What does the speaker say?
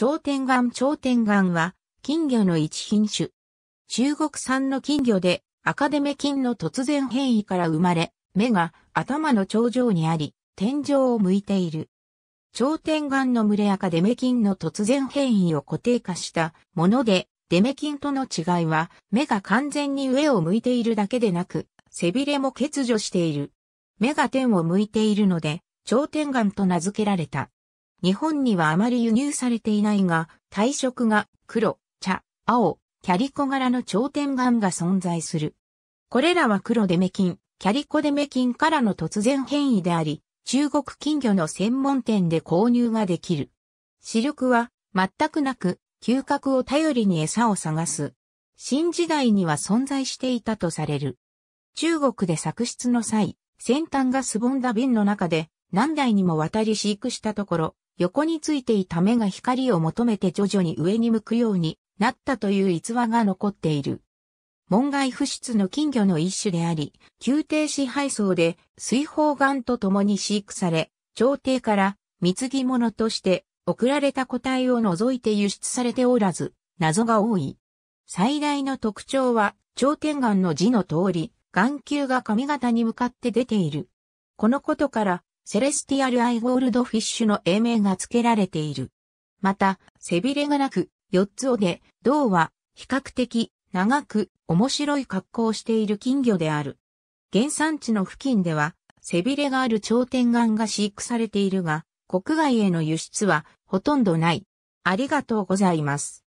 長天眼長天眼は金魚の一品種。中国産の金魚で赤デメ菌の突然変異から生まれ、目が頭の頂上にあり、天井を向いている。長天眼の群れ赤デメ菌の突然変異を固定化したもので、デメ菌との違いは、目が完全に上を向いているだけでなく、背びれも欠如している。目が天を向いているので、長天眼と名付けられた。日本にはあまり輸入されていないが、体色が黒、茶、青、キャリコ柄の頂点岩が存在する。これらは黒デメキン、キャリコデメキンからの突然変異であり、中国金魚の専門店で購入ができる。視力は全くなく、嗅覚を頼りに餌を探す。新時代には存在していたとされる。中国で作出の際、先端がすぼんだ瓶の中で何代にもわたり飼育したところ、横についていた目が光を求めて徐々に上に向くようになったという逸話が残っている。門外不出の金魚の一種であり、宮廷支配層で水泡岩と共に飼育され、朝廷から貢ぎ物として送られた個体を除いて輸出されておらず、謎が多い。最大の特徴は、頂点岩の字の通り、眼球が髪型に向かって出ている。このことから、セレスティアル・アイ・ゴールド・フィッシュの英名が付けられている。また、背びれがなく、4つ尾で、銅は、比較的、長く、面白い格好をしている金魚である。原産地の付近では、背びれがある頂点岩が飼育されているが、国外への輸出は、ほとんどない。ありがとうございます。